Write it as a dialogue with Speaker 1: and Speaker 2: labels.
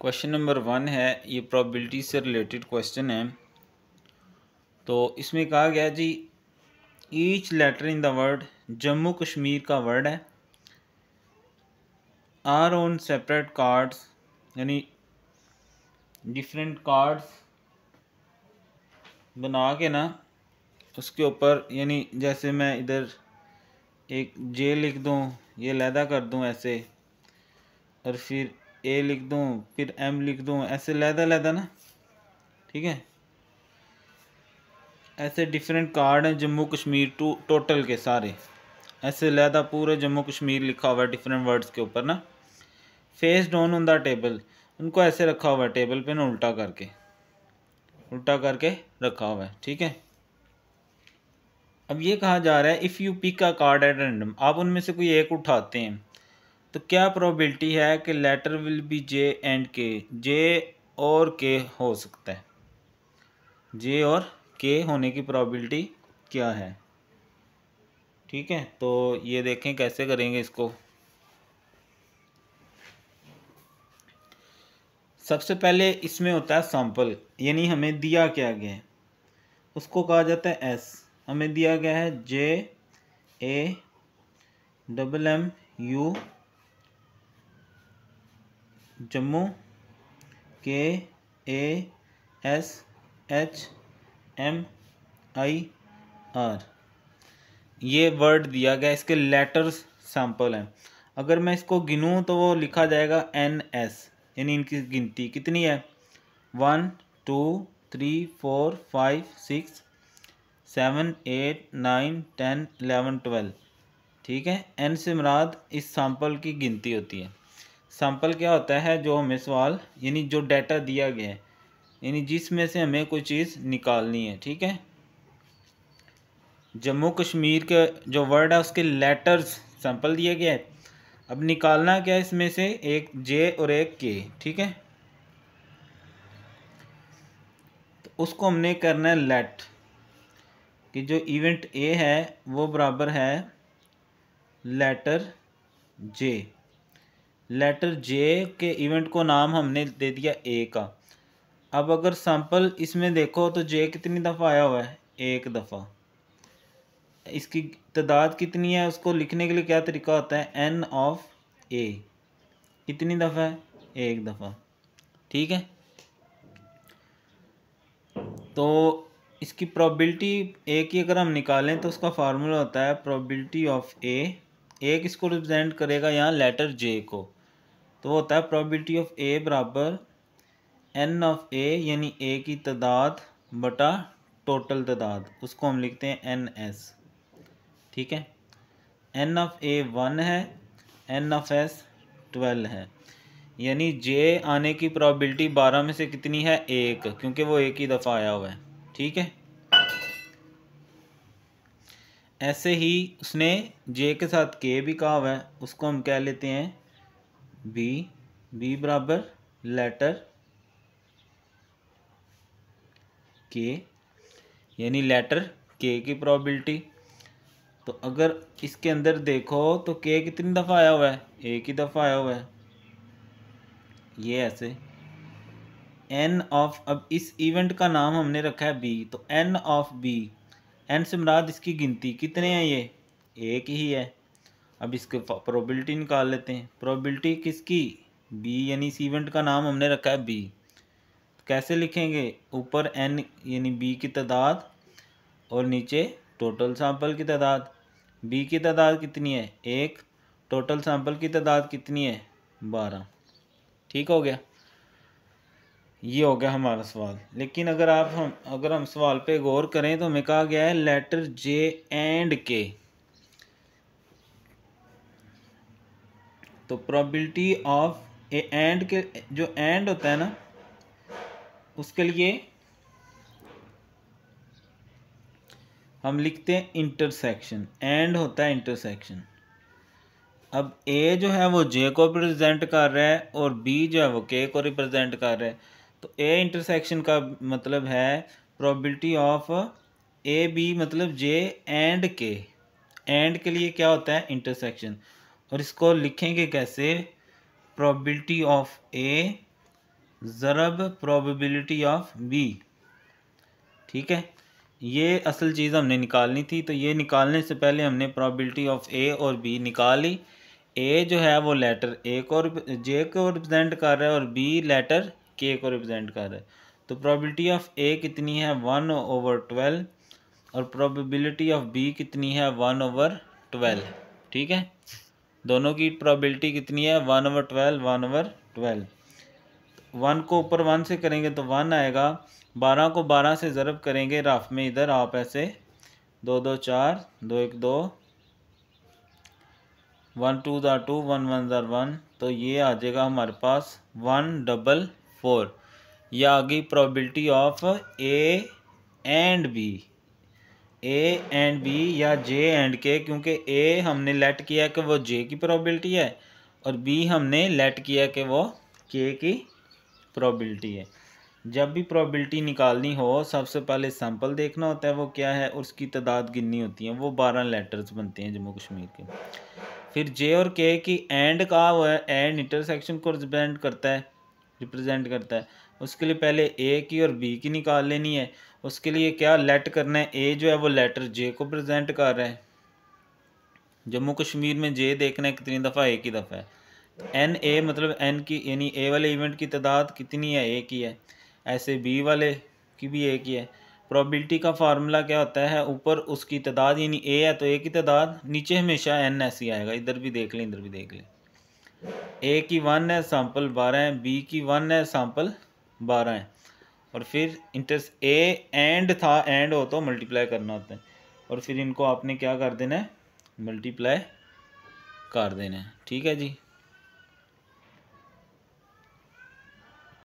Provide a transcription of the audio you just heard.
Speaker 1: question number one है ये probability से रिलेटेड क्वेश्चन है तो इसमें कहा गया जी each letter in the word Jammu Kashmir का वर्ड है आर ऑन सेपरेट कार्ड्स यानी डिफरेंट कार्ड्स बना के ना उसके ऊपर यानी जैसे मैं इधर एक जे लिख दूँ ये लहदा कर दूँ ऐसे और फिर ए लिख दूँ फिर एम लिख दूँ ऐसे लहदा लहदा ना ठीक है ऐसे डिफरेंट कार्ड हैं जम्मू कश्मीर टू टोटल के सारे ऐसे लहदा पूरे जम्मू कश्मीर लिखा हुआ है डिफरेंट वर्ड्स के ऊपर ना face down on the table उनको ऐसे रखा हुआ है टेबल पे ना उल्टा करके उल्टा करके रखा हुआ है ठीक है अब ये कहा जा रहा है if you pick a card at random आप उनमें से कोई एक उठाते हैं तो क्या प्रोबेबिलिटी है कि letter will be J and K J और के हो सकता है जे और के होने की प्रोबेबिलिटी क्या है ठीक है तो ये देखें कैसे करेंगे इसको सबसे पहले इसमें होता है सैंपल यानी हमें दिया क्या गया है उसको कहा जाता है एस हमें दिया गया है J A double M U Jammu के A S H M I R ये वर्ड दिया गया इसके लेटर्स सैम्पल हैं अगर मैं इसको गिनूँ तो वो लिखा जाएगा एन एस यानी इनकी गिनती कितनी है one two three four five six seven eight nine ten eleven twelve ठीक है एन से मराद इस सैम्पल की गिनती होती है सैम्पल क्या होता है जो हमें सवाल यानी जो डाटा दिया गया है यानी जिसमें से हमें कोई चीज़ निकालनी है ठीक है जम्मू कश्मीर के जो वर्ड है उसके लेटर्स सैंपल दिया गया है अब निकालना क्या है इसमें से एक जे और एक के ठीक है तो उसको हमने करना है लेट कि जो इवेंट ए है वो बराबर है लेटर जे लेटर जे के इवेंट को नाम हमने दे दिया ए का अब अगर सैंपल इसमें देखो तो जे कितनी दफ़ा आया हुआ है एक दफ़ा इसकी तादाद कितनी है उसको लिखने के लिए क्या तरीका होता है एन ऑफ ए कितनी दफ़ा है एक दफ़ा ठीक है तो इसकी प्रोबेबिलिटी ए की अगर हम निकालें तो उसका फार्मूला होता है प्रोबेबिलिटी ऑफ ए ए किसको रिप्रेजेंट करेगा यहाँ लेटर जे को तो होता है प्रॉबिलिटी ऑफ ए बराबर एन ऑफ ए यानी ए की तादाद बटा टोटल तादाद उसको हम लिखते हैं एन एस ठीक है एन ऑफ ए वन है एन ऑफ एस ट्वेल्व है यानी जे आने की प्रॉबिलिटी बारह में से कितनी है एक क्योंकि वो एक ही दफ़ा आया हुआ है ठीक है ऐसे ही उसने जे के साथ के भी कहा हुआ है उसको हम कह लेते हैं बी बी बराबर लेटर के यानी लेटर के की प्रोबेबिलिटी तो अगर इसके अंदर देखो तो के कितनी दफ़ा आया हुआ है एक ही दफ़ा आया हुआ है ये ऐसे एन ऑफ अब इस इवेंट का नाम हमने रखा है बी तो एन ऑफ बी एन से मराद इसकी गिनती कितने हैं ये एक ही है अब इसके प्रोबेबिलिटी निकाल लेते हैं प्रोबेबिलिटी किसकी बी यानी इस इवेंट का नाम हमने रखा है बी तो कैसे लिखेंगे ऊपर एन यानी बी की तादाद और नीचे टोटल सैंपल की तादाद बी की तादाद कितनी है एक टोटल सैंपल की तादाद कितनी है बारह ठीक हो गया ये हो गया हमारा सवाल लेकिन अगर आप हम अगर हम सवाल पे गौर करें तो हमें कहा गया है लेटर जे एंड के तो प्रोबेबिलिटी ऑफ ए एंड के जो एंड होता है ना उसके लिए हम लिखते हैं इंटरसेक्शन एंड होता है इंटरसेक्शन अब ए जो है वो जे को रिप्रेजेंट कर रहा है और बी जो है वो के को रिप्रेजेंट कर रहा है तो ए इंटरसेक्शन का मतलब है प्रोबेबिलिटी ऑफ ए बी मतलब जे एंड के एंड के लिए क्या होता है इंटरसेक्शन और इसको लिखेंगे कैसे प्रोबेबिलिटी ऑफ ए ज़रब प्रोबेबिलिटी ऑफ बी ठीक है ये असल चीज़ हमने निकालनी थी तो ये निकालने से पहले हमने प्रोबेबिलिटी ऑफ ए और बी निकाली ए जो है वो लेटर ए को जे को रिप्रेजेंट कर रहा है और बी लेटर के को रिप्रेजेंट कर रहा है तो प्रोबेबिलिटी ऑफ ए कितनी है वन ओवर ट्वेल्व और प्रोबेबिलिटी ऑफ बी कितनी है वन ओवर ट्वेल्व ठीक है दोनों की प्रोबेबिलिटी कितनी है one over twelve one over twelve one को ऊपर वन से करेंगे तो वन आएगा बारह को बारह से ज़रब करेंगे रफ में इधर आप ऐसे दो दो चार दो एक दो वन टू ज़ार टू वन वन ज़ार वन तो ये आ जाएगा हमारे पास वन डबल फोर यह आ गई probability of A and B A and B या जे एंड के क्योंकि ए हमने लेट किया कि वो जे की प्रोबेबिलिटी है और बी हमने लेट किया कि वो के की प्रोबेबिलिटी है जब भी प्रोबेबिलिटी निकालनी हो सबसे पहले सैंपल देखना होता है वो क्या है और उसकी तादाद गिननी होती है वो बारह लेटर्स बनते हैं जम्मू कश्मीर के फिर जे और के की एंड का वो है एंड इंटरसेक्शन को रिप्रेजेंट करता है रिप्रेजेंट करता है उसके लिए पहले ए की और बी की निकाल लेनी है उसके लिए क्या लेट करना है ए जो है वो लेटर जे को प्रेजेंट कर रहा है जम्मू कश्मीर में जे देखना है कितनी दफ़ा एक ही दफ़ा है एन ए मतलब एन की यानी ए वाले इवेंट की तादाद कितनी है ए की है ऐसे बी वाले की भी ए की है प्रॉबिलिटी का फार्मूला क्या होता है ऊपर उसकी तादाद यानी ए है तो ए की तादाद नीचे हमेशा एन ऐसी आएगा इधर भी देख लें इधर भी देख लें ए की वन है सैंपल बारह है बी की वन है सैंपल बारह है और फिर इंटरेस्ट ए एंड था एंड हो तो मल्टीप्लाई करना होता है और फिर इनको आपने क्या कर देना है मल्टीप्लाई कर देना है ठीक है जी